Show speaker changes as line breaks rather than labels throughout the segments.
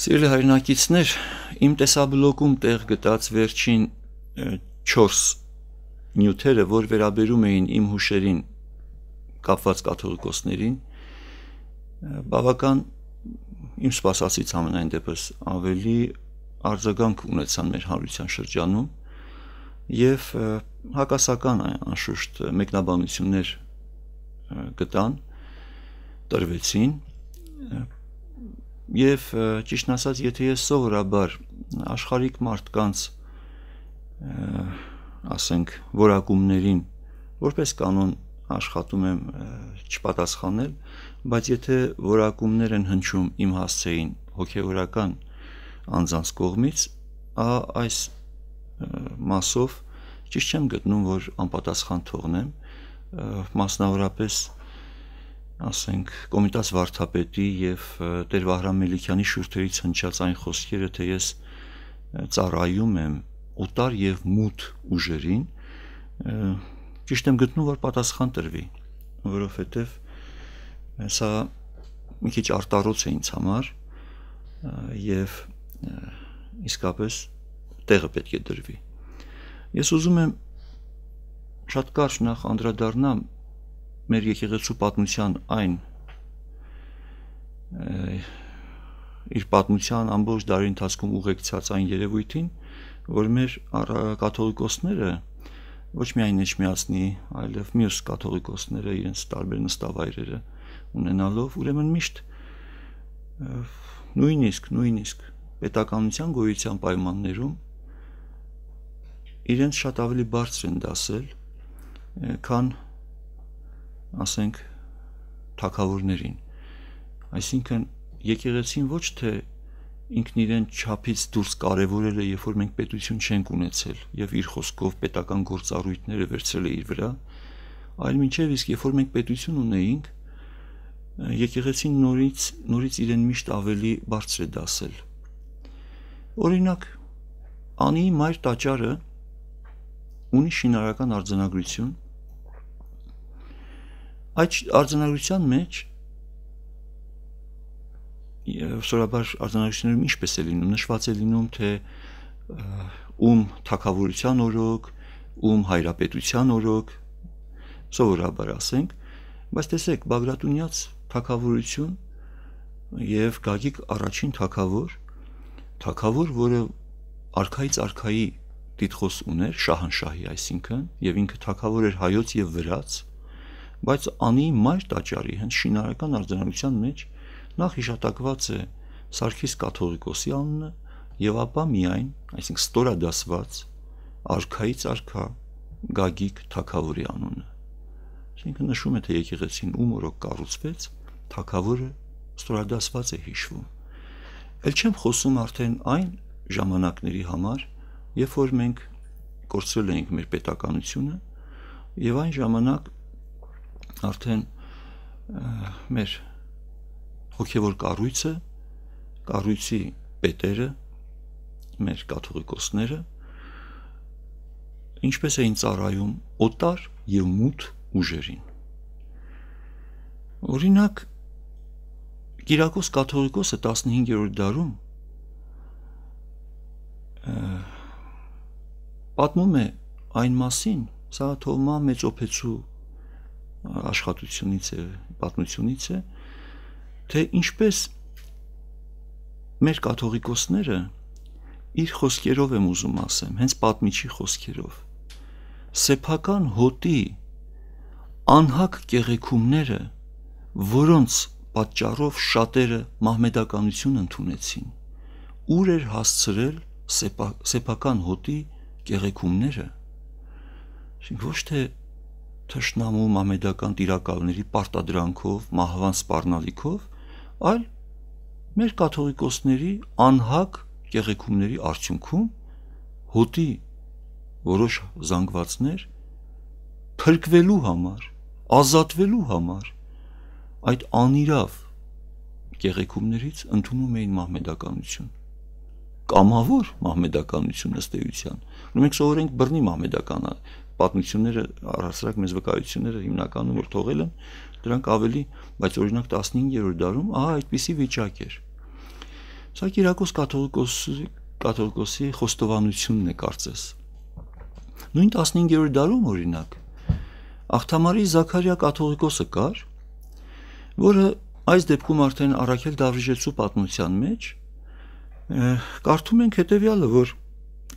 Սիրելի հայրենակիցներ, իմ տեսաբլոգում տեղ գտած վերջին 4 նյութերը, որ վերաբերում էին իմ հուշերին կապված կաթողիկոսներին, բավական իմ սպասածից ամենայն դեպս ավելի արձագանք ունեցան մեր հանրության շրջանում եւ հակասական անշուշտ մեկնաբանություններ գտան տրվեցին Եվ ճիշտն ասած, եթե ես սովորաբար աշխարհիկ մարդկանց ասենք որակումներին որպես կանոն աշխատում եմ չպատասխանել, բայց եթե որակումներ են հնչում իմ հասցեին հոգեորական անձանց կողմից, ահա այս մասով ճիշտ չեմ գտնում, որ անպատասխան թողնեմ, մասնավորապես ասենք Կոմիտաս վարչապետի եւ Տեր Վահրամ Մելիքյանի շուրթերից հնչած այն խոսքերը, թե ես ծառայում եմ օտար եւ մութ ուժերին, ճիշտ եմ գտնում, որ պատասխան տրվի, որովհետեւ սա մի քիչ արտարոց է ինձ համար եւ իսկապես տեղը պետք է դրվի։ Ես ուզում եմ շատ կարճ նախ անդրադառնամ մեր եկեղեցու պատմության այն իր պատմության ամբողջ դարի ընթացքում ուղեկցած այն երևույթին, որ մեր կաթողիկոսները ոչ միայն իջմիածնի, այլև մյուս կաթողիկոսները իրենց տարբեր նստավայրերը ունենալով, ուրեմն միշտ նույնիսկ նույնիսկ պետականության գոյության պայմաններում իրենց շատ ավելի բարձր են դասել, քան ասենք թակավորներին այսինքն եկեղեցին ոչ թե ինքն իրեն չափից դուրս կարևորել է, երբ որ մենք պետություն չենք ունեցել եւ իր խոսքով պետական գործառույթները վերցրել է իր վրա, այլ մինչեւ իսկ երբ որ մենք պետություն ունեինք, եկեղեցին նորից նորից իրեն միշտ ավելի բարձր է դասել։ Օրինակ, Անի մայր տաճարը ունի շինարական արձանագրություն, Այդ արձանագրության մեջ սորաբար արձանագրություններում ինչպես է լինում, նշված է լինում, թե ում թակավորության օրոք, ում հայրապետության օրոք, սովորաբար ասենք, բայց տեսեք, Բագրատունյաց թակավորություն եւ Գագիկ առաջին թակավոր, թակավոր, որը արքայից արքայի տիտղոս ուներ, Շահանշահի, այսինքն, եւ ինքը թակավոր էր հայոց եւ վրաց, բայց անի մայր տաճարի հենց շինարական արձանագրության մեջ նախ հիշատակված է Սարգիս կաթողիկոսի անունը եւ ապա միայն, այսինքն ստորադասված արքայից արքա Գագիկ Թագավորի անունը։ Այսինքն նշում է թե եկեղեցին ում օրոք կառուցվեց, Թագավորը ստորադասված է հիշվում։ Էլ չեմ խոսում արդեն այն ժամանակների համար, երբ որ մենք կորցրել էինք մեր պետականությունը եւ այն ժամանակ արդեն մեր հոգևոր կառույցը, կառույցի պետերը, մեր կաթողիկոսները ինչպես էին ծառայում օտար եւ մութ ուժերին։ Օրինակ Կիրակոս կաթողիկոսը 15-րդ դարում պատմում է այն մասին, սա Թոմա Մեծոփեցու աշխատությունից է, պատմությունից է, թե ինչպես մեր կաթողիկոսները իր խոսքերով եմ ուզում ասեմ, հենց պատմիչի խոսքերով սեփական հոտի անհակ կեղեքումները, որոնց պատճառով շատերը մահմեդականություն ընդունեցին, ուր էր հասցրել սեպա, սեփական հոտի կեղեքումները։ Ոչ թե թշնամու մամեդական տիրակալների պարտադրանքով, մահվան սպառնալիքով, այլ մեր կաթողիկոսների անհակ կեղեքումների արդյունքում հոտի որոշ զանգվածներ փրկվելու համար, ազատվելու համար այդ անիրավ կեղեքումներից ընդունում էին մահմեդականություն կամավոր մահմեդականություն ըստ էության։ Ուրեմն մենք սովորենք բռնի մահմեդականը, պատմությունները, առհասարակ մեզ վկայությունները հիմնականում որ թողել են, դրանք ավելի, բայց օրինակ 15-րդ դարում ահա այդպիսի վիճակ էր։ Սա Կիրակոս կաթողիկոսի կաթողիկոսի խոստովանությունն է կարծես։ Նույն 15-րդ դարում օրինակ Աղթամարի Զաքարիա կաթողիկոսը կար, որը այս դեպքում արդեն Արաքել Դավրիժեցու պատմության մեջ կարդում ենք հետեւյալը, որ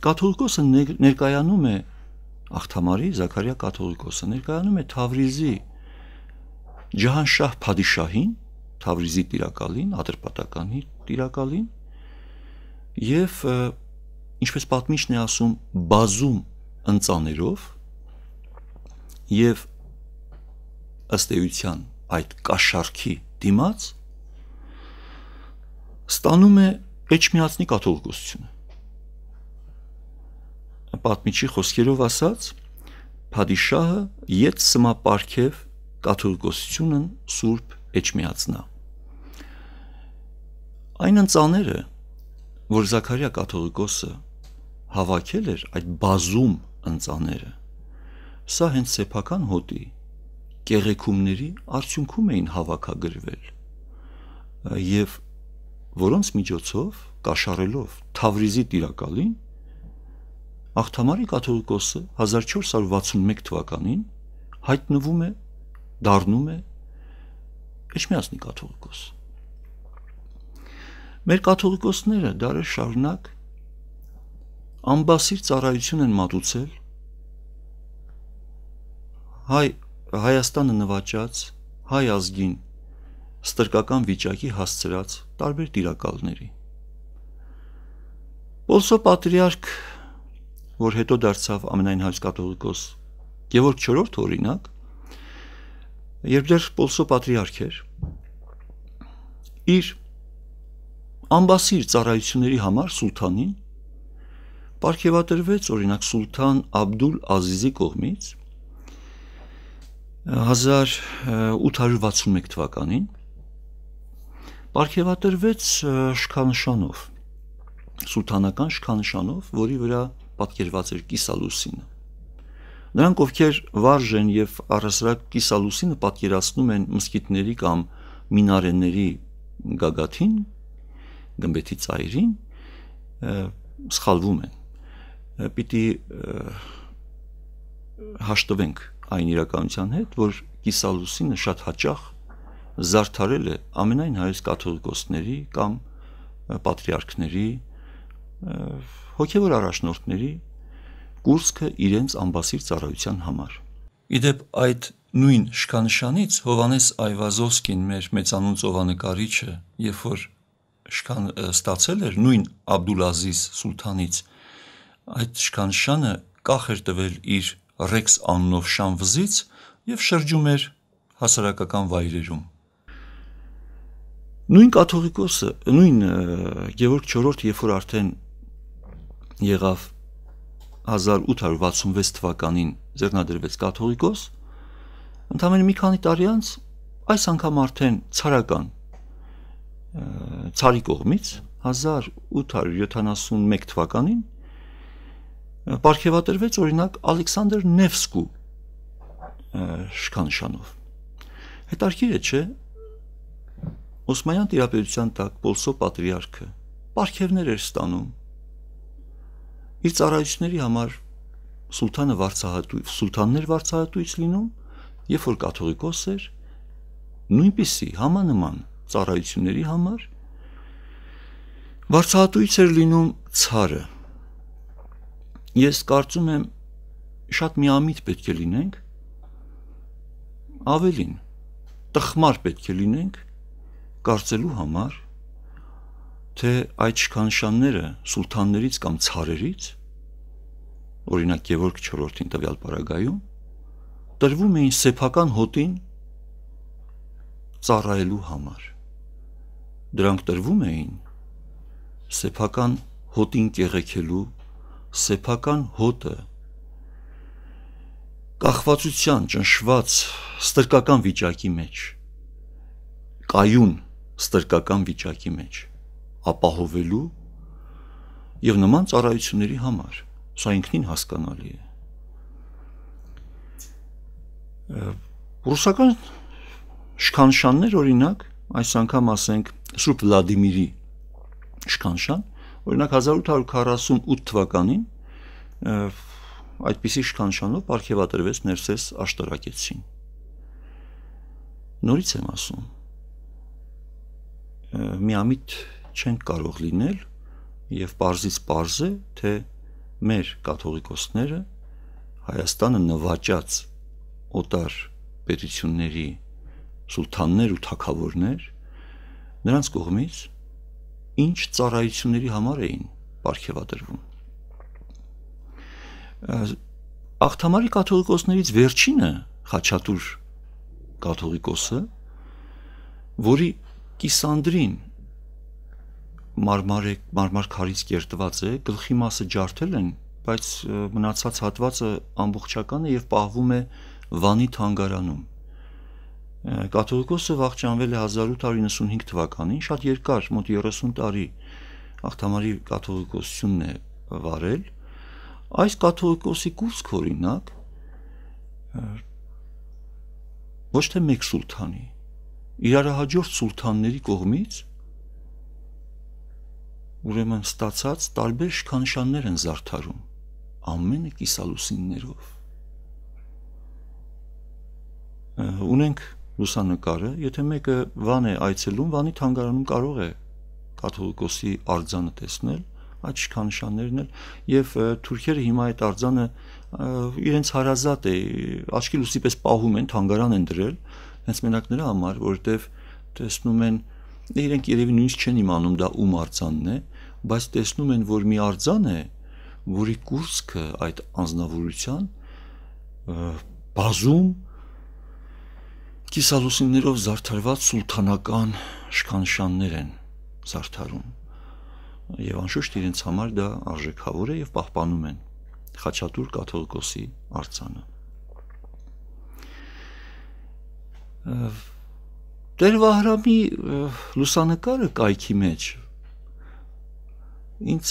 կաթողիկոսը ներկայանում է Ախթամարի Զաքարիա կաթողիկոսը ներկայանում է Թավրիզի Ջահանշահ Փադիշահին, Թավրիզի տիրակալին, Ատրպատականի տիրակալին եւ ինչպես պատմիչն է ասում, բազում ընծաներով եւ ըստ էության այդ կաշարքի դիմաց ստանում է Էջմիածնի կաթողիկոսությունը պատմիչի խոսքերով ասած, Փադիշահը իդ սմապարքև կաթողիկոսությունն Սուրբ Էջմիածնա։ Այն ընծաները, որ Զաքարիա կաթողիկոսը հավաքել էր այդ բազում ընծաները, սա հենց սեփական հոտի կեղեքումների արդյունքում էին հավաքագրվել եւ որոնց միջոցով կաշառելով Թավրիզի տիրակալին Աղթամարի կաթողիկոսը 1461 թվականին հայտնվում է, դառնում է Էջմիածնի կաթողիկոս։ Մեր կաթողիկոսները դարեր շարունակ ամբասիր ծառայություն են մատուցել հայ Հայաստանը նվաճած հայ ազգին ստրկական վիճակի հասցրած տարբեր տիրակալների։ Պոլսո պատրիարք որ հետո դարձավ ամենայնհայտ կաթողիկոս Գևորգ 4-րդ օրինակ, երբ դեռ Պոլսո պատրիարք էր, իր ամբասիր ծառայությունների համար սուլթանին պարգևատրվեց օրինակ սուլթան Աբդուլ Ազիզի կողմից 1861 թվականին պարգևատրվեց շքանշանով սուլթանական շքանշանով, որի վրա պատկերված էր կիսալուսինը։ Նրանք, ովքեր վարժեն եւ առասարակ կիսալուսինը պատկերացնում են մսկիթների կամ մինարենների գագաթին, գմբեթի ծայրին, սխալվում են։ Պիտի հաշտվենք այն իրականության հետ, որ կիսալուսինը շատ հաճախ զարդարել է ամենայն հայոց կաթողիկոսների կամ պատրիարքների և հոգևոր առաջնորդների կուրսքը իրենց ամբասիր ծառայության համար։ Իդեպ այդ նույն շքանշանից Հովանես Այվազովսկին մեր մեծանուն ծովանկարիչը, երբ որ շքան ստացել էր նույն Աբդուլազիզ սուլթանից, այդ շքանշանը կախ էր տվել իր Ռեքս անունով շանվզից եւ շրջում էր հասարակական վայրերում։ Նույն կաթողիկոսը, նույն Գևորգ 4-ը, երբ որ արդեն եղավ 1866 թվականին ձեռնադրվեց կաթողիկոս, ընդամենը մի քանի տարի անց այս անգամ արդեն ցարական ցարի կողմից 1871 թվականին ապարքեվատրվեց օրինակ Ալեքսանդր Նևսկու շքանշանով։ Հետարքիր է, չէ՞, Օսմանյան տիրապետության տակ Պոլսո պատրիարքը պարքևներ էր ստանում իր ծառայությունների համար սուլտանը վարչահատույց, սուլտաններ վարչահատույց լինում, երբ որ կաթողիկոս էր, նույնպիսի համանման ծառայությունների համար վարչահատույց էր լինում ցարը։ Ես կարծում եմ շատ միամիտ պետք է լինենք, ավելին տխմար պետք է լինենք կարծելու համար թե այդ շքանշանները սուլթաններից կամ ցարերից օրինակ Գևորգ 4-ին տվյալ պարագայում տրվում էին սեփական հոտին ծառայելու համար դրանք տրվում էին սեփական հոտին կեղեքելու սեփական հոտը կախվածության ճնշված ստրկական վիճակի մեջ կայուն ստրկական վիճակի մեջ ապահովելու եւ նման ծառայությունների համար։ Սա ինքնին հասկանալի է։ Ռուսական շքանշաններ օրինակ այս անգամ ասենք Սուրբ Վլադիմիրի շքանշան օրինակ 1848 թվականին այդպիսի շքանշանով ապարքեվատրվեց Ներսես աշտարակեցին։ Նորից եմ ասում։ Միամիտ չեն կարող լինել եւ parzից parz է, թե մեր կաթողիկոսները Հայաստանը նվաճած օտար պետությունների սուլթաններ ու թակավորներ նրանց կողմից ինչ ծառայությունների համար էին ապարքեվադրվում Աղթամարի կաթողիկոսներից վերջինը Խաչատուր կաթողիկոսը, որի Կիսանդրին մարմար է, մարմար քարից կերտված է, գլխի մասը ջարդել են, բայց մնացած հատվածը ամբողջական է եւ պահվում է Վանի թանգարանում։ Կաթողիկոսը վաղճանվել է 1895 թվականին, շատ երկար, մոտ 30 տարի աղթամարի կաթողիկոսությունն է վարել։ Այս կաթողիկոսի կուրսք օրինակ ոչ թե մեկ սուլթանի, իրարահաջորդ սուլթանների կողմից ուրեմն ստացած տարբեր շքանշաններ են զարդարում, ամենը կիսալուսիններով։ Ունենք լուսանկարը, եթե մեկը վան է այցելում, վանի թանգարանում կարող է կաթողիկոսի արձանը տեսնել, այդ շքանշաններն էլ եւ թուրքերը հիմա այդ արձանը իրենց հարազատ է, աչքի լուսի պես պահում են, թանգարան են դրել, հենց մենակ նրա համար, որովհետեւ տեսնում են իրենք երևի նույնիսկ չեն իմանում դա ում արձանն է, բայց տեսնում են, որ մի արձան է, որի կուրսքը այդ անznավորության բազում կիսալուսիններով զարդարված սուլթանական շքանշաններ են զարդարում եւ անշուշտ իրենց համար դա արժեքավոր է եւ պահպանում են Խաչատուր կաթողիկոսի արցանը Տեր Վահրամի լուսանկարը կայքի մեջ ինձ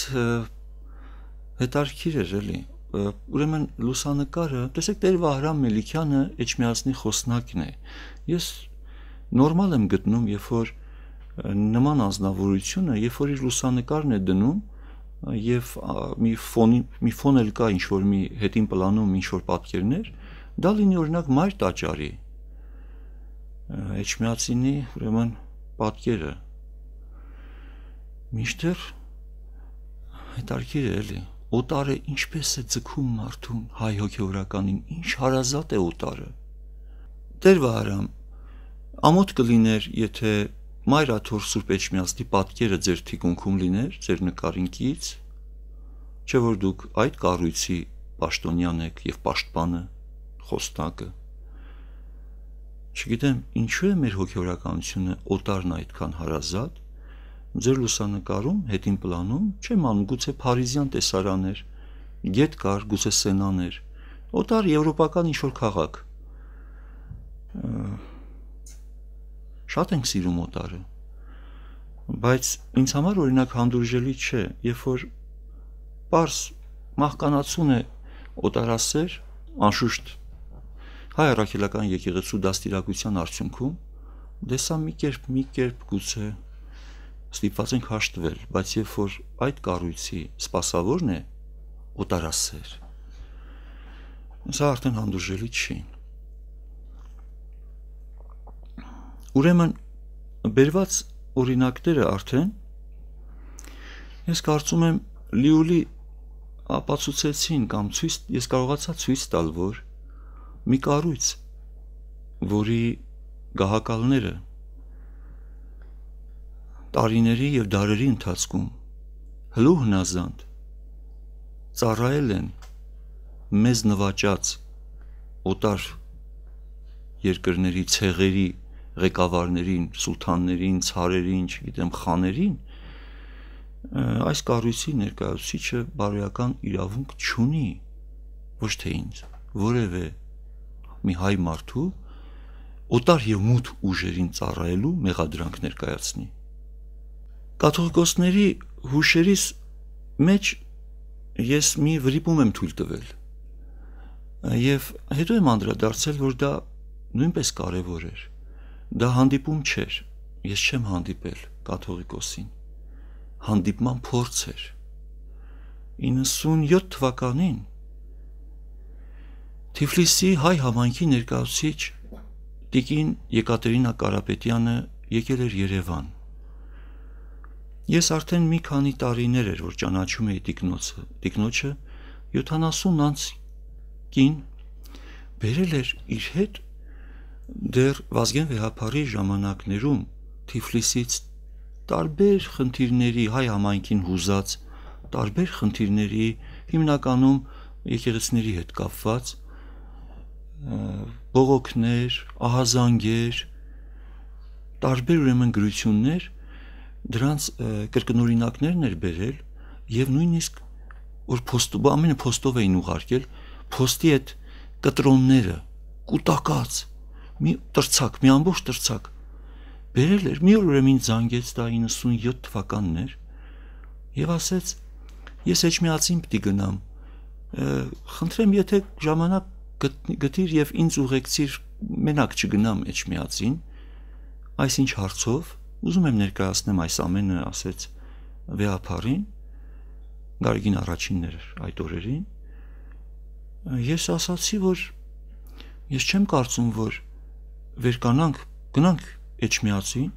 հետարքիր էր էլի ուրեմն լուսանկարը, տեսեք Տեր Վահրամ Մելիքյանը Էջմիածնի խոսնակն է։ Ես նորմալ եմ գտնում, երբ որ նման անznավորությունը, երբ որ իր լուսանկարն է դնում եւ մի ֆոնի մի ֆոն էլ կա ինչ որ մի հետին պլանում ինչ որ պատկերներ, դա լինի օրինակ մայր տաճարի Էջմիածինի ուրեմն պատկերը։ Միշտ Հետարքիր է էլի։ Օտարը ինչպես է ձգում մարդուն հայ հոգեորականին, ինչ հարազատ է օտարը։ Տեր վարամ, ամոթ կլիներ, եթե Մայրաթոր Սուրբ Էջմիածնի պատկերը ձեր թիկունքում լիներ, ձեր նկարինքից, չէ որ դուք այդ կառույցի պաշտոնյան եք եւ պաշտպանը, խոստակը։ Չգիտեմ, ինչու է մեր հոգեորականությունը օտարն այդքան հարազատ Ձեր լուսանկարում, հետին պլանում, չեմ անում գուցե Փարիզյան տեսարաներ, գետ կար, գուցե սենաներ, օտար եվրոպական ինչ-որ քաղաք։ Շատ ենք սիրում օտարը։ Բայց ինձ համար օրինակ հանդուրժելի չէ, երբ որ པարս մահկանացուն է օտարասեր, անշուշտ հայ առաքելական եկեղեցու դաստիարակության արդյունքում դեսա մի կերպ մի կերպ գուցե ստիպված ենք հաշտվել, բայց երբ որ այդ կառույցի սпасավորն է օտարասեր, սա արդեն հանդուրժելի չի։ Ուրեմն բերված օրինակները արդեն ես կարծում եմ լիուլի ապացուցեցին կամ ցույց ես կարողացա ցույց տալ որ մի կառույց որի գահակալները տարիների եւ դարերի ընթացքում հլու հնազանդ ծառայել են մեզ նվաճած օտար երկրների ցեղերի ղեկավարներին, սուլթաններին, ցարերին, չգիտեմ, խաներին այս կառույցի ներկայացուցիչը բարոյական իրավունք չունի ոչ թե ինձ, որևէ մի հայ մարդու օտար եւ մութ ուժերին ծառայելու մեղադրանք ներկայացնի կաթողիկոսների հուշերիս մեջ ես մի վրիպում եմ թույլ տվել։ Եվ հետո եմ անդրադարձել, որ դա նույնպես կարևոր էր։ Դա հանդիպում չէր։ Ես չեմ հանդիպել կաթողիկոսին։ Հանդիպման փորձ էր։ 97 թվականին Թիֆլիսի հայ համայնքի ներկայացուցիչ Տիկին Եկատերինա Կարապետյանը եկել էր Երևան Ես արդեն մի քանի տարիներ էր, որ ճանաչում էի Տիկնոցը։ Տիկնոջը 70 անց կին բերել էր իր հետ դեռ Վազգեն Վեհապարի ժամանակներում Թիֆլիսից տարբեր խնդիրների հայ համայնքին հուզած, տարբեր խնդիրների հիմնականում եկեղեցիների հետ կապված բողոքներ, ահազանգեր, տարբեր ուրեմն գրություններ դրանց կրկնօրինակներն էր բերել եւ նույնիսկ որ փոստով ամենը փոստով էին ուղարկել փոստի այդ կտրոնները կուտակած մի տրցակ մի ամբողջ տրցակ բերել էր մի օր ուրեմն զանգեց դա 97 թվականն էր եւ ասեց ես Էջմիածին պիտի գնամ խնդրեմ եթե ժամանակ գտիր եւ ինձ ուղեկցիր մենակ չգնամ Էջմիածին այսինչ հարցով Ուզում եմ ներկայացնեմ այս ամենը, ասեց Վեափարին, Գարգին առաջիններ այդ օրերին։ Ես ասացի, որ ես չեմ կարծում, որ վերկանանք, գնանք Էջմիածին։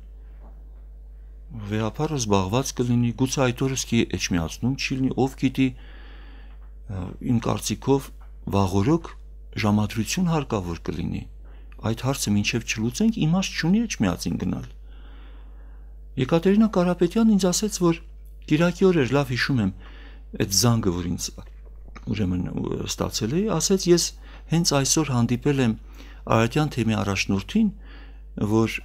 Վեափարը զբաղված կլինի, գուցե այդ օրս կի Էջմիածնում չի լինի, ով գիտի։ Իմ կարծիքով վաղորոք ժամադրություն հարկավոր կլինի։ Այդ հարցը ինչև չլուծենք, իմաստ չունի Էջմիածին գնալ։ Եկատերինա Կարապետյանն ինձ ասեց, որ Կիրակի օր էր, լավ հիշում եմ, այդ զանգը, որ ինձ ուրեմն ստացել էի, ասեց ես հենց այսօր հանդիպել եմ Արարատյան թեմի առաջնորդին, որ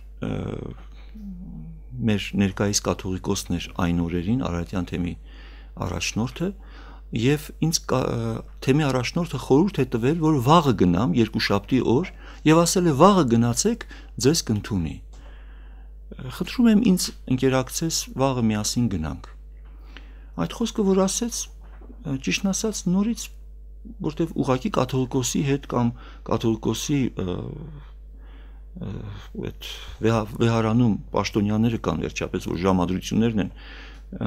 մեր ներկայիս կաթողիկոսն էր այն օրերին Արարատյան թեմի առաջնորդը եւ ինձ թեմի առաջնորդը խորհուրդ է տվել, որ վաղը գնամ երկու շաբթի օր եւ ասել է վաղը գնացեք, ձեզ կընդունի խնդրում եմ ինձ ինտերակցես, վաղը միասին գնանք։ Այդ խոսքը, որ ասեց, ճիշտն ասած, նորից որտեվ ուղակի կաթողիկոսի հետ կամ կաթողիկոսի այդ վեհարանում պաշտոնյաները կան վերջապես որ ժամադրություններն են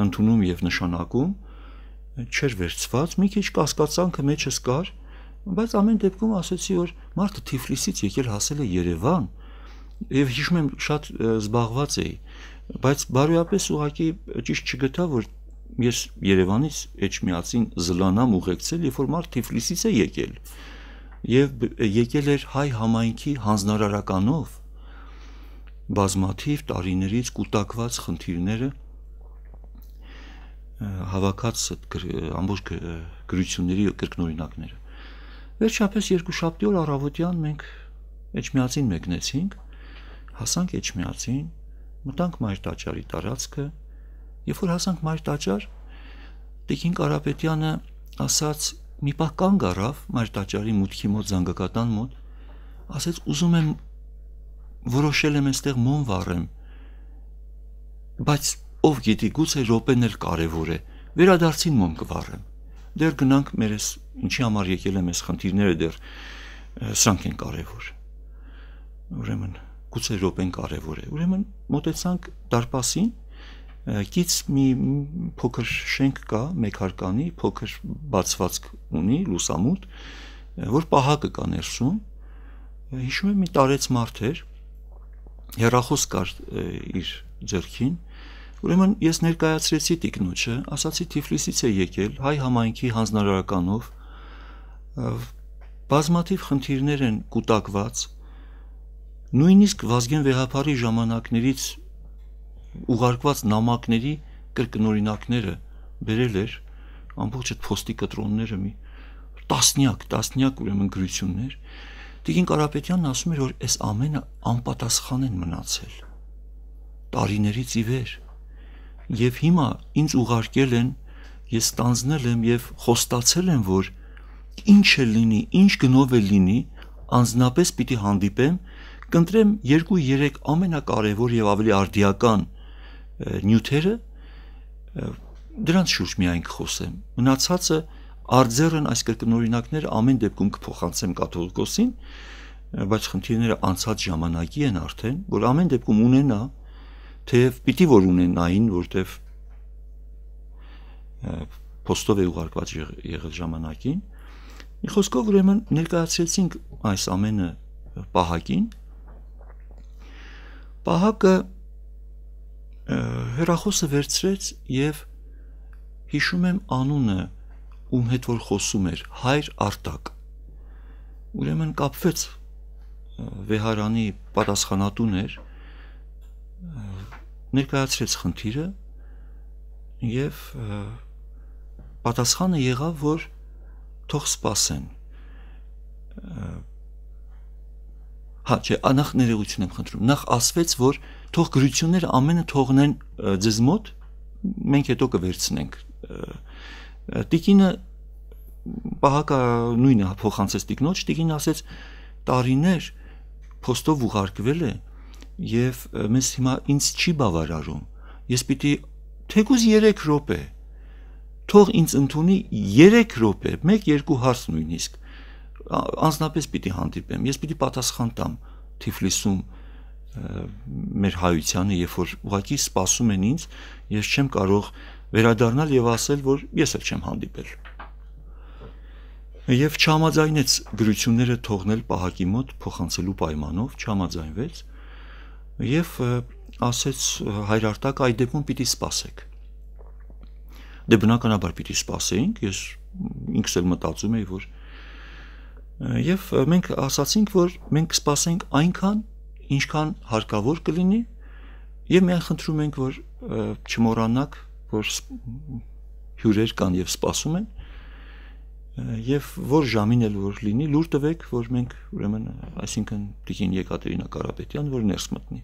ընդունում եւ նշանակում չեր վերծված մի քիչ կասկածանքը մեջս կար բայց ամեն դեպքում ասացի որ մարդը Թիֆլիսից եկել հասել է Երևան եւ հիշում եմ շատ զբաղված էի բայց բարոյապես ուղակի ճիշտ չգտա որ ես Երևանից Էջմիածին զլանամ ուղեկցել երբ որ մարդ Թիֆլիսից է եկել եւ եկել էր հայ համայնքի հանձնարարականով բազմաթիվ տարիներից կուտակված խնդիրները հավաքած ամբողջ գրությունների կրկնօրինակները վերջապես երկու շաբթի օր առավոտյան մենք Էջմիածին մեկնեցինք Հասանք Էջմիածին, մտանք մայր տաճարի տարածքը, երբ որ հասանք մայր տաճար, Տիկին Կարապետյանը ասաց՝ մի պահ կանգ առավ մայր տաճարի մուտքի մոտ զանգակատան մոտ, ասաց՝ ուզում եմ որոշել եմ այստեղ մոմ վառեմ։ Բայց ով գիտի, գուցե րոպեն էլ կարևոր է։ Վերադարձին մոմ կվառեմ։ Դեռ գնանք մեր էս ինչի համար եկել եմ այս խնդիրները դեռ սրանք են կարևոր։ Ուրեմն գուցե րոպեն կարևոր է։ Ուրեմն մտեցանք դարպասին, գից մի փոքր շենք կա, մեկ հարկանի, փոքր բացվածք ունի, լուսամուտ, որ պահակը կա ներսում։ Հիշում եմ մի տարեց մարդ էր, հերախոս կար իր ձեռքին, Ուրեմն ես ներկայացրեցի տիկնոջը, ասացի Թիֆլիսից է եկել, հայ համայնքի հանձնարարականով բազմաթիվ խնդիրներ են կուտակված, նույնիսկ Վազգեն Վեհապարի ժամանակներից ուղարկված նամակների կրկնօրինակները բերել էր ամբողջ այդ փոստի կտրոնները մի տասնյակ, տասնյակ ուրեմն գրություններ։ Տիկին Կարապետյանն ասում էր, որ այս ամենը անպատասխան են մնացել տարիներից ի վեր։ Եվ հիմա ինձ ուղարկել են, ես տանձնել եմ եւ խոստացել եմ, որ ինչ է լինի, ինչ գնով է լինի, անznապես պիտի հանդիպեմ կընտրեմ 2-3 ամենակարևոր եւ ավելի արդիական նյութերը դրանց շուրջ միայն կխոսեմ։ Մնացածը արձերն այս կրկնօրինակները ամեն դեպքում կփոխանցեմ կաթողիկոսին, բայց խնդիրները անցած ժամանակի են արդեն, որ ամեն դեպքում ունենա, թեև պիտի որ ունենային, որտեվ փոստով է ուղարկված եղել ժամանակին։ Մի խոսքով ուրեմն ներկայացրեցինք այս ամենը պահակին, Պահակը հերախոսը վերցրեց եւ հիշում եմ անունը, ում հետ որ խոսում էր, հայր Արտակ։ Ուրեմն կապվեց վեհարանի պատասխանատուն էր ներկայացրեց խնդիրը եւ պատասխանը եղավ որ թող սпасեն հա չէ, անախ ներողություն եմ խնդրում։ Նախ ասվեց, որ թող գրությունները ամենը թողնեն ձեզ մոտ, մենք հետո կվերցնենք։ Տիկինը պահակա նույնը փոխանցեց տիկնոջ, տիկին ասեց տարիներ փոստով ուղարկվել է եւ մեզ հիմա ինձ չի բավարարում։ Ես պիտի թեկուզ 3 րոպե թող ինձ ընդունի 3 րոպե, 1-2 հարց նույնիսկ անznապես պիտի հանդիպեմ, ես պիտի պատասխան տամ Թիֆլիսում մեր հայությանը, երբ որ ուղակի սпасում են ինձ, ես չեմ կարող վերադառնալ եւ ասել, որ ես էլ չեմ հանդիպել։ Եվ չհամաձայնեց գրությունները թողնել պահակի մոտ փոխանցելու պայմանով, չհամաձայնվեց եւ ասեց հայրարտակ այդ դեպքում պիտի սпасեք։ Դե բնականաբար պիտի սпасեինք, ես ինքս էլ մտածում էի, որ և, Եվ մենք ասացինք, որ մենք սպասենք այնքան, ինչքան հարկավոր կլինի, եւ միայն խնդրում ենք, որ չմոռանաք, որ հյուրեր կան եւ սպասում են եւ որ ժամին էլ որ լինի լուր տվեք որ մենք ուրեմն այսինքն Տիկին Եկատերինա Կարապետյան որ ներս մտնի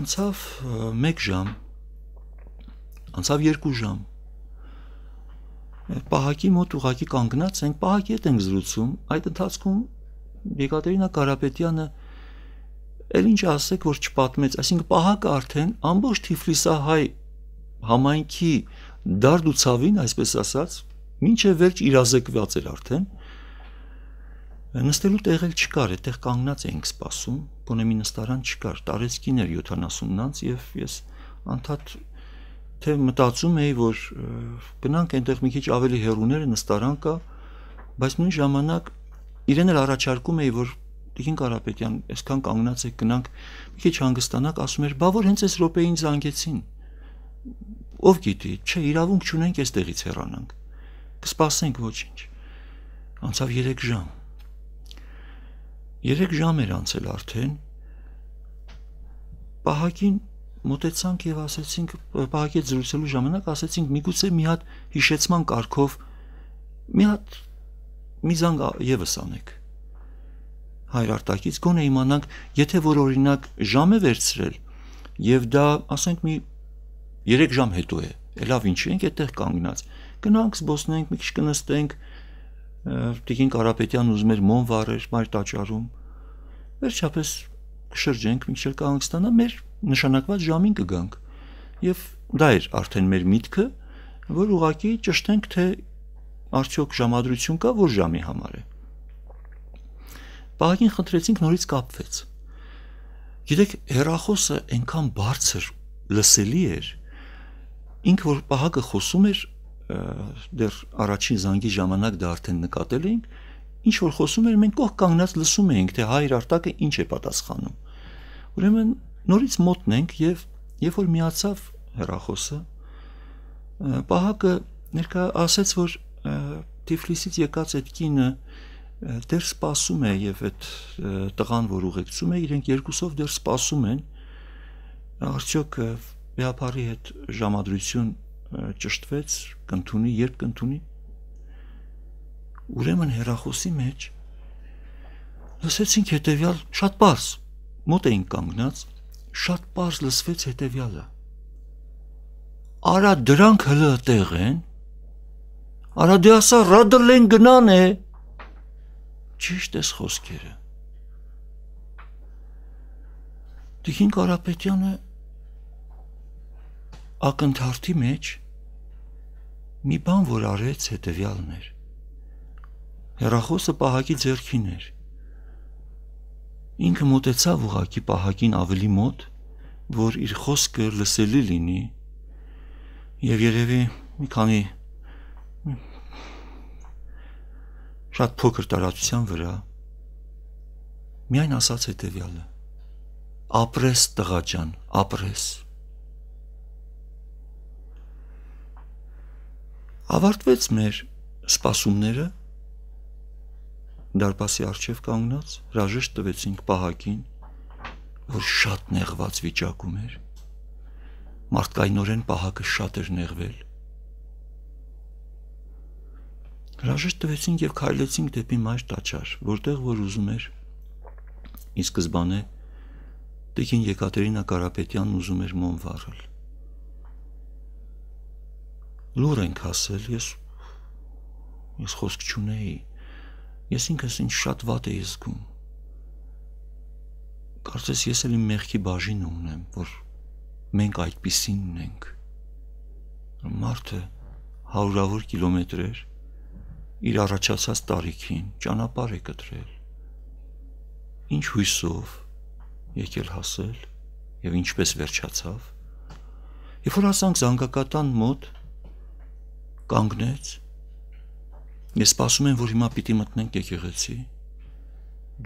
անցավ 1 ժամ անցավ 2 ժամ պահակի մոտ ուղակի կանգնած ենք, պահակի հետ ենք զրուցում։ Այդ ընթացքում Եկատերինա Կարապետյանը էլ ինչ ասեք, որ չպատմեց, այսինքն պահակը արդեն ամբողջ Թիֆլիսահայ համայնքի դարդ ու ցավին, այսպես ասած, ինչև վերջ իրազեկված էր արդեն։ Նստելու տեղ էլ չկար, այդտեղ կանգնած էինք սպասում, գոնե մի նստարան չկար, տարեսքին էր 70-անց եւ ես անդադ թե մտածում էի, որ գնանք այնտեղ մի քիչ ավելի հեռուները նստարան կա, բայց նույն ժամանակ իրեն էլ առաջարկում էի, որ Տիկին Կարապետյան, այսքան կանգնած եք, գնանք մի քիչ հանգստանանք, ասում էր, բա որ հենց այս րոպեին զանգեցին։ Ով գիտի, չէ, իրավունք չունենք այստեղից հեռանանք։ Կսպասենք ոչինչ։ Անցավ 3 ժամ։ 3 ժամ էր անցել արդեն։ Պահակին մտեցանք եւ ասեցինք պահակետ զրուցելու ժամանակ ասեցինք միգուցե մի հատ հիշեցման կարգով մի հատ մի զանգ եւս անեք հայրարտակից գոնե իմանանք եթե որ օրինակ ժամը վերցրել եւ դա ասենք մի 3 ժամ հետո է լավ ինչի ենք այդտեղ կանգնած գնանք զբոսնենք մի քիչ կնստենք Տիկին Կարապետյան ուզում էր մոն վառեր մայր տաճարում վերջապես շրջենք, մինչև կհանգստանա, մեր նշանակված ժամին կգանք։ Եվ դա էր արդեն մեր միտքը, որ ուղակի ճշտենք, թե արդյոք ժամադրություն կա որ ժամի համար է։ Պահակին խնդրեցինք նորից կապվեց։ Գիտեք, հերախոսը այնքան բարձր լսելի էր, ինքը որ պահակը խոսում էր, դեռ առաջին զանգի ժամանակ դա արդեն նկատել էինք, ինչ որ խոսում էր, մենք կող կանգնած լսում էինք, թե հայր արտակը ինչ է պատասխանում։ Ուրեմն նորից մոտնենք եւ երբ որ միացավ հերախոսը, պահակը ներկա ասաց, որ Տիֆլիսից եկած այդ կինը դեռ սպասում է եւ այդ տղան, որ ուղեկցում է, իրենք երկուսով դեռ սպասում են։ Արդյոք Վեապարի հետ ժամադրություն ճշտվեց, կընդունի, երբ կընդունի։ Ուրեմն հերախոսի մեջ լսեցինք հետեւյալ շատ པարս։ Մոտ էին կանգնած, շատ པարս լսվեց հետեւյալը։ Արա դրանք հլը տեղ են։ Արա դե ասա ռադլեն գնան է։ Ճիշտ էս խոսքերը։ Տիկին Կարապետյանը ակնթարթի մեջ մի բան որ արեց հետեւյալն էր Հերախոսը պահակի ձեռքին էր։ Ինքը մտեցավ ուղակի պահակին ավելի մոտ, որ իր խոսքը լսելի լինի։ Եվ երևի մի քանի շատ փոքր տարածության վրա միայն ասաց հետևյալը. Ապրես տղաճան, ապրես։ Ավարտվեց մեր սպասումները դարպասի արջև կանգնած հրաժեշտ տվեցինք պահակին, որ շատ նեղված վիճակում էր։ Մարդկայնորեն պահակը շատ էր նեղվել։ Հրաժեշտ տվեցինք եւ քայլեցինք դեպի մայր տաճար, որտեղ որ ուզում էր։ Ի սկզբանե Տիկին Եկատերինա Կարապետյանն ուզում էր մոմ վառել։ Լուր ենք հասել, ես ես խոսք չունեի։ Ես ինքս ինձ շատ վատ էի զգում։ Կարծես ես էլ իմ մեղքի բաժինը ունեմ, որ մենք այդպիսինն ենք։ Մարդը հարյուրավոր կիլոմետրեր իր առաջացած տարիքին ճանապարհ է կտրել։ Ինչ հույսով եկել հասել եւ ինչպես վերջացավ։ Երբ որ հասանք Զանգակատան մոտ կանգնեց Ես սպասում եմ, որ հիմա պիտի մտնենք եկեղեցի։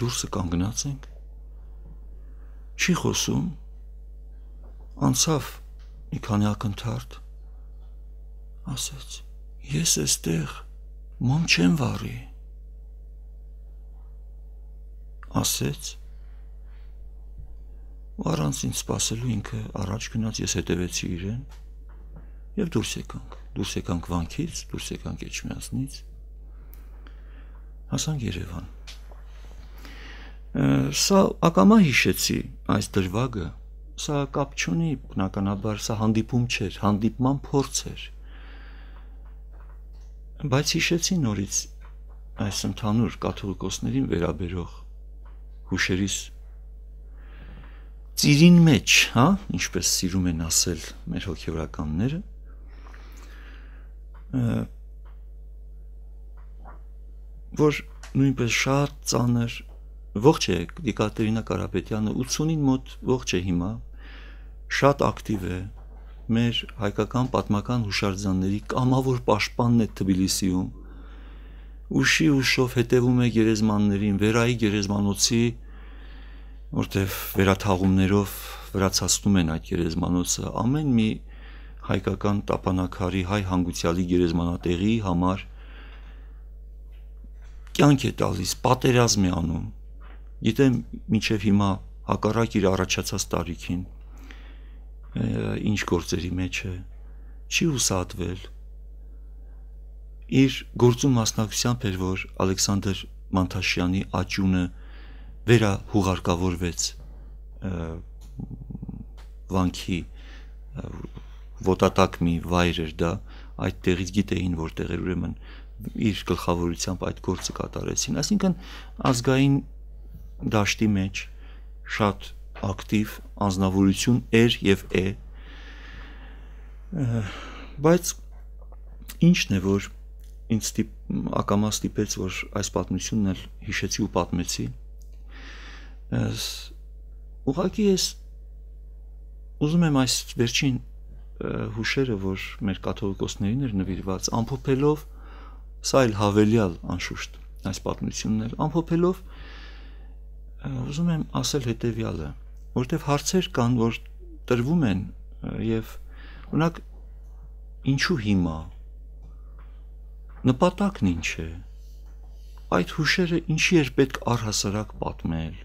Դուրսը կանգնած ենք։ Չի խոսում։ Անցավ մի քանի ակնթարթ։ Ասաց. Ես էստեղ մոմ չեմ վարի։ Ասաց ու առանց ինձ սпасելու ինքը առաջ գնաց, ես հետևեցի իրեն։ Եվ դուրս եկանք։ Դուրս եկանք վանքից, դուրս եկանք Էջմիածնից հասանք Երևան։ Սա ակամա հիշեցի այս դրվագը, սա կապ չունի բնականաբար, սա հանդիպում չէր, հանդիպման փորձ էր։ Բայց հիշեցի նորից այս ընդհանուր կաթողիկոսներին վերաբերող հուշերիս ծիրին մեջ, հա, ինչպես սիրում են ասել մեր հոգեորականները, որ նույնպես շատ ծանր ողջ է Կատերինա Կարապետյանը 80-ին մոտ ողջ է հիմա շատ ակտիվ է մեր հայկական պատմական հուշարձանների կամավոր պաշտպանն է Թբիլիսիում ուշի ուշով հետևում է գերեզմաններին վերայի գերեզմանոցի որտեղ վերաթաղումներով վրացացնում են այդ գերեզմանոցը ամեն մի հայկական տապանակարի հայ հանգուցյալի գերեզմանատեղի համար կյանք է տալիս, պատերազմ է անում։ Գիտեմ, մինչև հիմա հակառակ իր առաջացած տարիքին ինչ գործերի մեջ է, չի հուսատվել։ Իր գործում մասնակցությամբ էր, որ Ալեքսանդր Մանթաշյանի աճյունը վերա հուղարկավորվեց վանքի ոտատակ մի վայր էր դա, այդտեղից գիտեին որտեղ էր ուրեմն որ իր գլխավորությամբ այդ գործը կատարեցին այսինքն ազգային դաշտի մեջ շատ ակտիվ անznավորություն էր եւ է բայց ի՞նչն է որ ինձ ակամա ստիպեց որ այս պատմությունն էլ հիշեցի ու պատմեցի ուղղակի ես ուզում եմ այս վերջին հուշերը որ մեր կաթողիկոսներին էր նվիրված ամփոփելով Սա էլ հավելյալ անշուշտ այս պատմությունն էր ամփոփելով ուզում եմ ասել հետեւյալը, որտեվ հարցեր կան, որ տրվում են եւ օրինակ ինչու հիմա նպատակն ինչ է այդ հուշերը ինչի էր պետք առհասարակ պատմել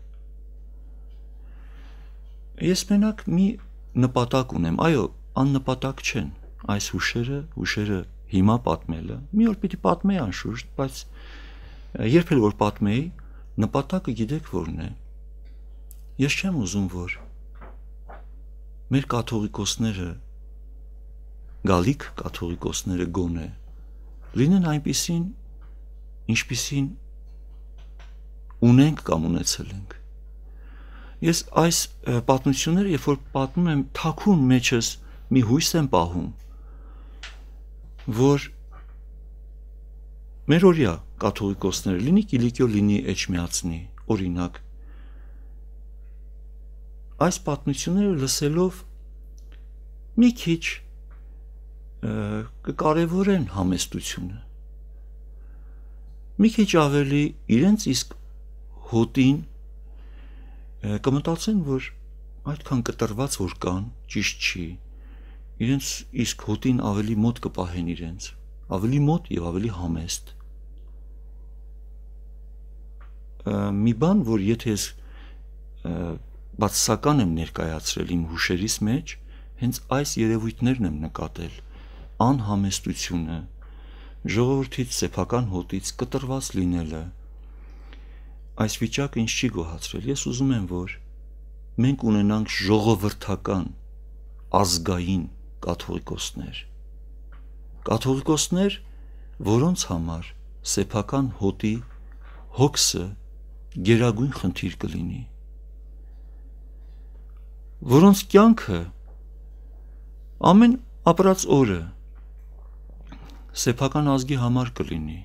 ես մենակ մի նպատակ ունեմ այո աննպատակ չեն այս հուշերը հուշերը հիմա պատմելը, մի օր պիտի պատմեի անշուշտ, բայց երբ էլ որ պատմեի, նպատակը գիտեք որն է։ Ես չեմ ուզում, որ մեր կաթողիկոսները գալիք կաթողիկոսները գոնե լինեն այնպիսին, ինչպիսին ունենք կամ ունեցել ենք։ Ես այս պատմությունները, երբ որ պատմում եմ, թաքուն մեջս մի հույս եմ պահում, որ մեր օրյա կաթողիկոսները լինի Կիլիկիո լինի Էջմիածնի, օրինակ այս պատմությունները լսելով մի քիչ կկարևորեն համեստությունը մի քիչ ավելի իրենց իսկ հոտին կմտածեն որ այդքան կտրված որ կան ճիշտ չի իրենց իսկ հոտին ավելի մոտ կպահեն իրենց, ավելի մոտ եւ ավելի համեստ։ Մի բան, որ եթե ես բացասական եմ ներկայացրել իմ հուշերիս մեջ, հենց այս երևույթներն եմ նկատել անհամեստությունը ժողովրդից սեփական հոտից կտրված լինելը այս վիճակը ինձ չի գոհացրել ես ուզում եմ որ մենք ունենանք ժողովրդական ազգային կաթողիկոսներ։ Կաթողիկոսներ, որոնց համար սեփական հոտի հոգսը գերագույն խնդիր կլինի։ Որոնց կյանքը ամեն ապրած օրը սեփական ազգի համար կլինի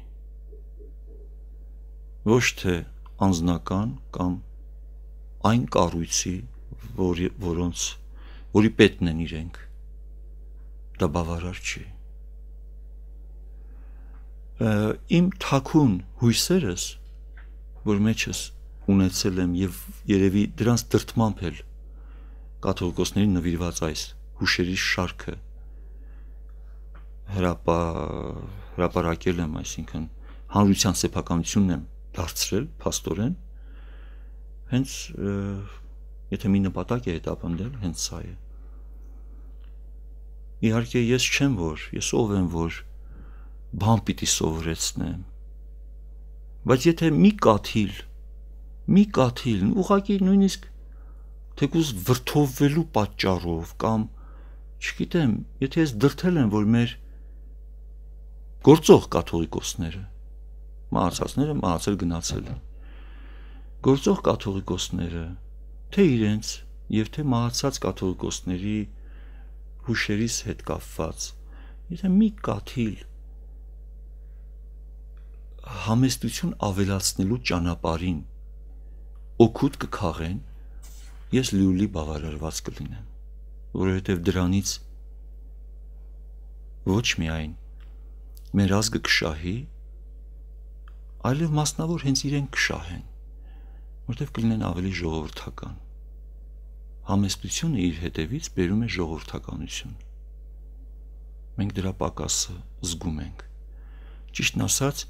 ոչ թե անznական կամ այն կառույցի, որ, որոնց որի պետն են իրենք դա բավարար չի։ Իմ թակուն հույսերս, որ մեջս ունեցել եմ եւ երևի դրանց դրթմամբ էլ կաթողիկոսների նվիրված այս հուշերի շարքը հրապա հրապարակել եմ, այսինքն հանրության սեփականությունն եմ դարձրել աստորեն հենց եթե մի նպատակ է հետապնդել, հենց սա է։ Իհարկե ես չեմ որ, ես ով եմ որ բան պիտի սովորեցնեմ։ Բայց եթե մի կաթիլ, մի կաթիլ, ուղղակի նույնիսկ թեկուզ վրթովվելու պատճառով կամ չգիտեմ, եթե ես դրթել եմ, որ մեր գործող կաթողիկոսները մահացածները մահացել գնացել են գործող կաթողիկոսները թե իրենց եւ թե մահացած կաթողիկոսների հուշերիս հետ կապված, եթե մի կաթիլ համեստություն ավելացնելու ճանապարհին օգուտ կքաղեն, ես լյուլի բավարարված կլինեմ, որովհետև դրանից ոչ միայն մեր ազգը կշահի, այլև մասնավոր հենց իրեն կշահեն, որտեղ կլինեն ավելի ժողովրդական։ Համեստությունը իր հետևից բերում է ժողովրդականություն։ Մենք դրա պակասը զգում ենք։ Ճիշտն ասած,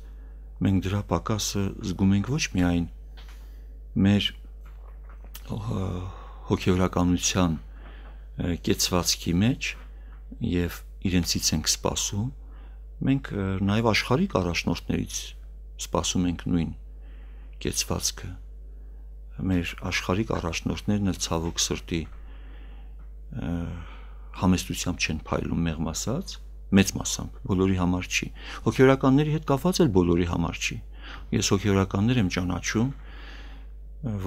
մենք դրա պակասը զգում ենք ոչ միայն մեր հոգեորականության կեցվածքի մեջ եւ իրենցից ենք սպասում մենք նաեւ աշխարհիկ առաջնորդներից սպասում ենք նույն կեցվածքը մեր աշխարհիկ առաջնորդներն էլ ցավոք սրտի համեստությամբ չեն փայլում մեղմ ասած, մեծ մասամբ, բոլորի համար չի։ Հոգեորականների հետ կապված էլ բոլորի համար չի։ Ես հոգեորականներ եմ ճանաչում,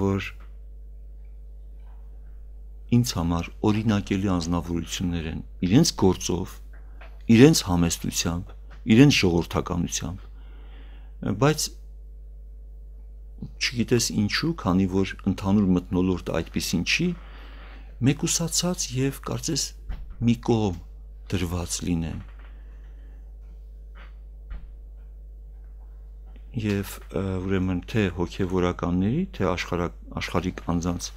որ ինձ համար օրինակելի անznավորություններ են իրենց գործով, իրենց համեստությամբ, իրենց ժողովրդականությամբ։ Բայց չգիտես ինչու, քանի որ ընդհանուր մտնոլորտը այդպեսին չի, մեկուսացած եւ կարծես մի կողմ դրված լինեն։ Եվ ուրեմն թե հոգեվորականների, թե աշխարհ աշխարհիկ անձանց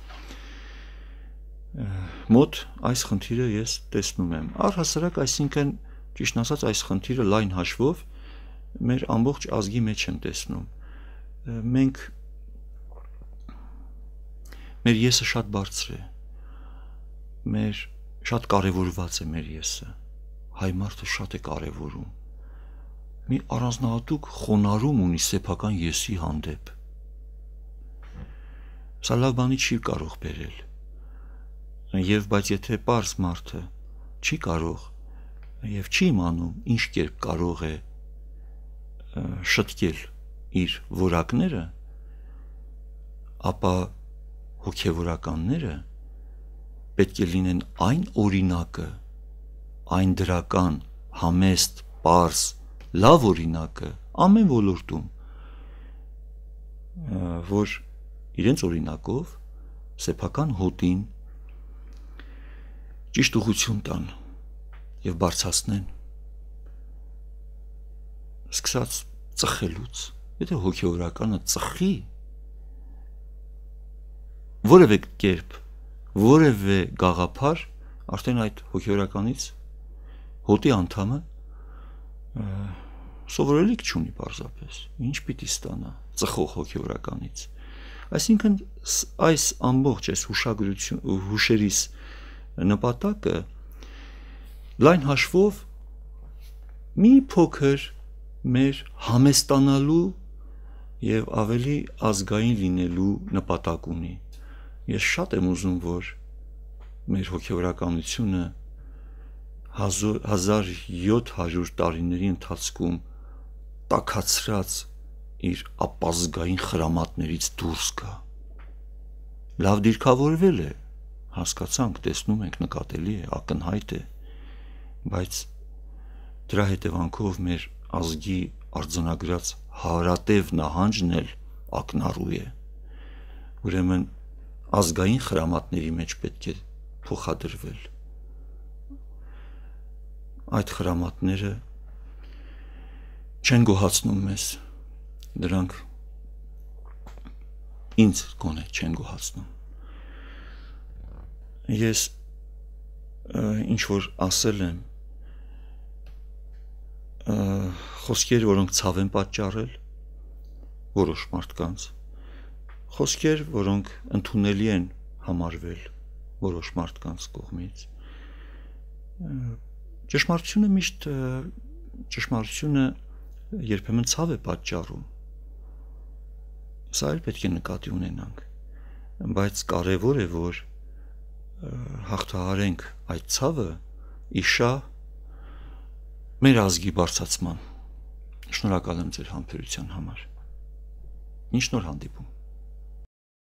մոտ այս խնդիրը ես տեսնում եմ։ Առհասարակ, այսինքն ճիշտ ասած այս խնդիրը լայն հաշվով մեր ամբողջ ազգի մեջ եմ տեսնում։ Մենք Մեր եսը շատ բարձր է։ Մեր շատ կարևորված է մեր եսը։ Հայ մարդը շատ է կարևորում։ Մի առանձնահատուկ խոնարհում ունի սեփական եսի հանդեպ։ Սա լավ բանի չի կարող բերել եւ բայց եթե པարս մարդը չի կարող եւ չի իմանում ինչ կերպ կարող է շտկել իր որակները ապա հոգևորականները պետք է լինեն այն օրինակը, այն դրական, համեստ, པարս, լավ օրինակը ամեն ոլորտում, որ իրենց օրինակով սեփական հոտին ճիշտ ուղություն տան եւ բարձրացնեն սկսած ծխելուց եթե հոգեորականը ծխի որևէ կերպ, որևէ գաղափար արդեն այդ հոգեորականից հոտի անդամը սովորելիք չունի պարզապես։ Ինչ պիտի ստանա ծխող հոգեորականից։ Այսինքն այս ամբողջ այս հուշագրություն հուշերիս նպատակը լայն հաշվով մի փոքր մեր համեստանալու եւ ավելի ազգային լինելու նպատակ ունի։ Ես շատ եմ ուզում, որ մեր հոգեորականությունը 1700 տարիների ընթացքում տակածրած իր ապազգային խրամատներից դուրս գա։ Լավ դիրքավորվել է, հասկացանք, տեսնում ենք, նկատելի է, ակնհայտ է, բայց դրա հետևանքով մեր ազգի արձանագրած հարատև նահանջն էլ ակնառու է։ Ուրեմն ազգային խրամատների մեջ պետք է փոխադրվել։ Այդ խրամատները չեն գոհացնում մեզ։ Դրանք ինձ գոնե չեն գոհացնում։ Ես ինչ որ ասել եմ խոսքեր, որոնք ցավ են պատճառել որոշ մարդկանց խոսքեր, որոնք ընդունելի են համարվել որոշ մարդկանց կողմից։ Ճշմարտությունը միշտ ճշմարտությունը երբեմն ցավ է պատճառում։ Սա էլ պետք է նկատի ունենանք։ Բայց կարևոր է, որ հաղթահարենք այդ ցավը իշա մեր ազգի բարձացման։ Շնորհակալ եմ ձեր համբերության համար։ Ինչ նոր հանդիպում։